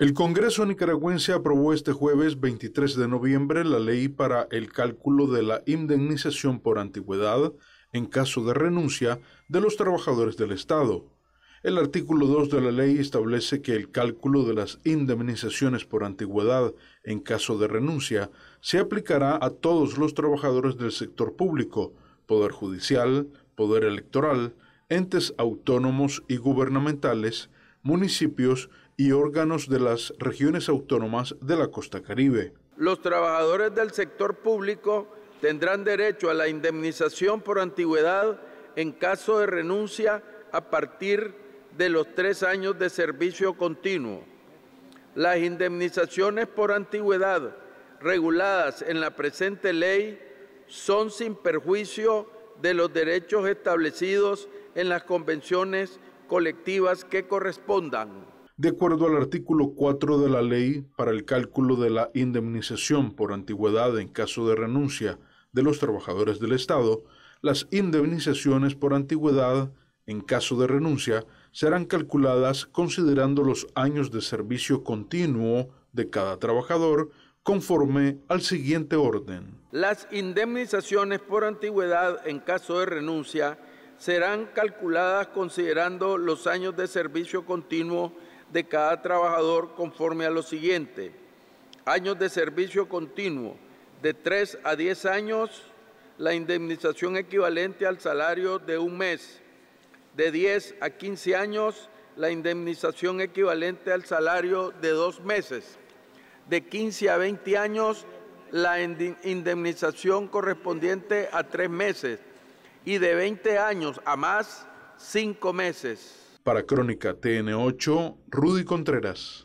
El Congreso nicaragüense aprobó este jueves 23 de noviembre la ley para el cálculo de la indemnización por antigüedad en caso de renuncia de los trabajadores del Estado. El artículo 2 de la ley establece que el cálculo de las indemnizaciones por antigüedad en caso de renuncia se aplicará a todos los trabajadores del sector público, Poder Judicial, Poder Electoral, entes autónomos y gubernamentales, municipios y órganos de las regiones autónomas de la costa caribe. Los trabajadores del sector público tendrán derecho a la indemnización por antigüedad en caso de renuncia a partir de los tres años de servicio continuo. Las indemnizaciones por antigüedad reguladas en la presente ley son sin perjuicio de los derechos establecidos en las convenciones colectivas que correspondan de acuerdo al artículo 4 de la ley para el cálculo de la indemnización por antigüedad en caso de renuncia de los trabajadores del Estado, las indemnizaciones por antigüedad en caso de renuncia serán calculadas considerando los años de servicio continuo de cada trabajador conforme al siguiente orden. Las indemnizaciones por antigüedad en caso de renuncia serán calculadas considerando los años de servicio continuo de cada trabajador conforme a lo siguiente. Años de servicio continuo, de 3 a 10 años, la indemnización equivalente al salario de un mes. De 10 a 15 años, la indemnización equivalente al salario de dos meses. De 15 a 20 años, la indemnización correspondiente a tres meses. Y de 20 años a más, cinco meses. Para Crónica TN8, Rudy Contreras.